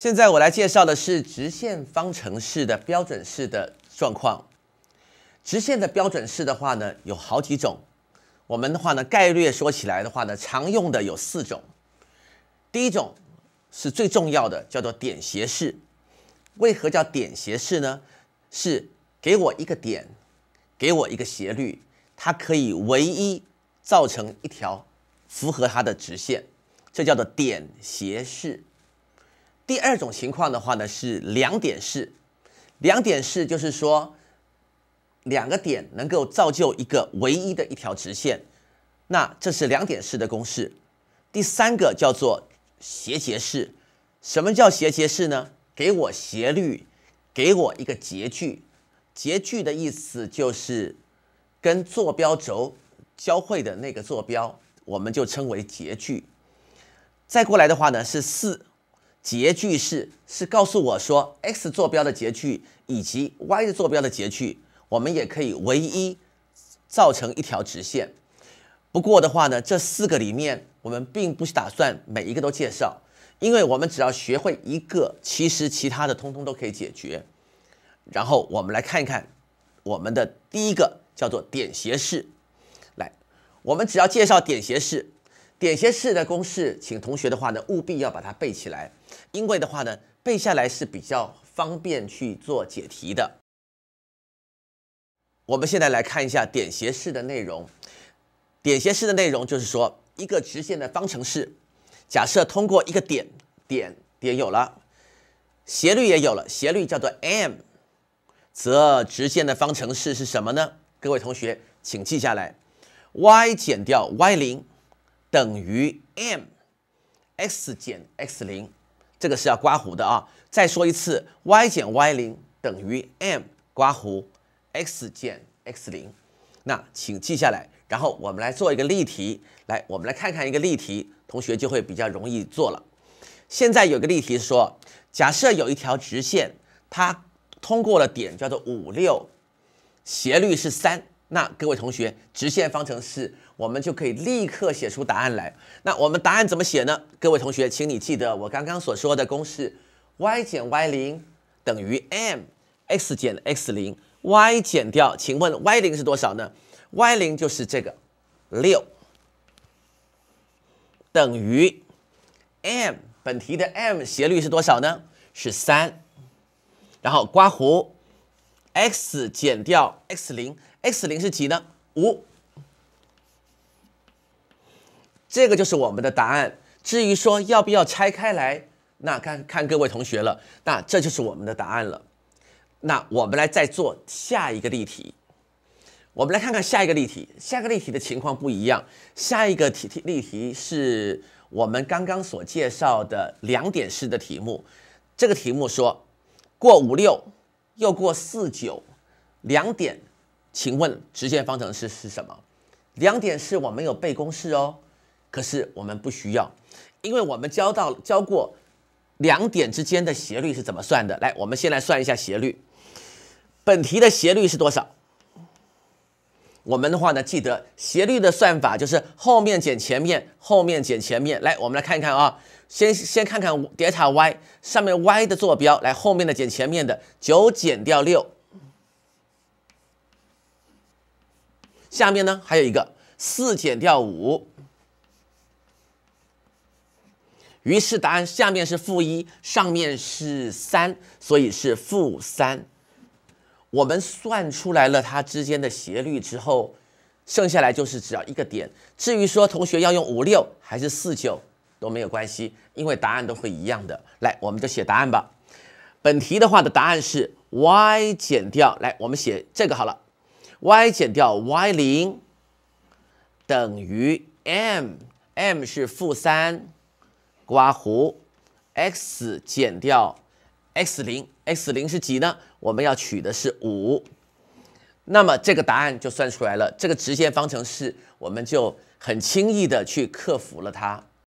现在我来介绍的是直线方程式的标准式的状况。直线的标准式的话呢，有好几种。我们的话呢，概略说起来的话呢，常用的有四种。第一种是最重要的，叫做点斜式。为何叫点斜式呢？是给我一个点，给我一个斜率，它可以唯一造成一条符合它的直线，这叫做点斜式。第二种情况的话呢，是两点式，两点式就是说两个点能够造就一个唯一的一条直线，那这是两点式的公式。第三个叫做斜截式，什么叫斜截式呢？给我斜率，给我一个截距，截距的意思就是跟坐标轴交汇的那个坐标，我们就称为截距。再过来的话呢，是四。截距式是告诉我说 x 坐标的截距以及 y 坐标的截距，我们也可以唯一造成一条直线。不过的话呢，这四个里面我们并不是打算每一个都介绍，因为我们只要学会一个，其实其他的通通都可以解决。然后我们来看一看我们的第一个叫做点斜式。来，我们只要介绍点斜式。点斜式的公式，请同学的话呢，务必要把它背起来，因为的话呢，背下来是比较方便去做解题的。我们现在来看一下点斜式的内容。点斜式的内容就是说，一个直线的方程式，假设通过一个点，点点有了，斜率也有了，斜率叫做 m，则直线的方程式是什么呢？各位同学，请记下来，y 减掉 y 0等于 m x 减 x 零，这个是要刮胡的啊。再说一次，y 减 y 零等于 m 刮胡 x 减 x 零。那请记下来。然后我们来做一个例题，来，我们来看看一个例题，同学就会比较容易做了。现在有个例题说，假设有一条直线，它通过了点叫做五六，斜率是三。那各位同学，直线方程式我们就可以立刻写出答案来。那我们答案怎么写呢？各位同学，请你记得我刚刚所说的公式：y 减 y 零等于 m x 减 x 零。y 减掉，请问 y 零是多少呢？y 零就是这个六，等于 m。本题的 m 斜率是多少呢？是三。然后刮弧。x 减掉 x 零，x 零是几呢？五。这个就是我们的答案。至于说要不要拆开来，那看看各位同学了。那这就是我们的答案了。那我们来再做下一个例题。我们来看看下一个例题。下一个例题的情况不一样。下一个题题例题是我们刚刚所介绍的两点式的题目。这个题目说过五六。又过四九两点，请问直线方程式是什么？两点是我们有背公式哦，可是我们不需要，因为我们教到教过两点之间的斜率是怎么算的。来，我们先来算一下斜率，本题的斜率是多少？我们的话呢，记得斜率的算法就是后面减前面，后面减前面。来，我们来看一看啊，先先看看 delta y 上面 y 的坐标，来，后面的减前面的九减掉六，下面呢还有一个四减掉五，于是答案下面是负一，上面是三，所以是负三。我们算出来了它之间的斜率之后，剩下来就是只要一个点。至于说同学要用五六还是四九都没有关系，因为答案都会一样的。来，我们就写答案吧。本题的话的答案是 y 减掉，来我们写这个好了，y 减掉 y 零等于 m，m 是负三，刮胡 x 减掉。x 零 x 零是几呢？我们要取的是五，那么这个答案就算出来了。这个直线方程式，我们就很轻易的去克服了它。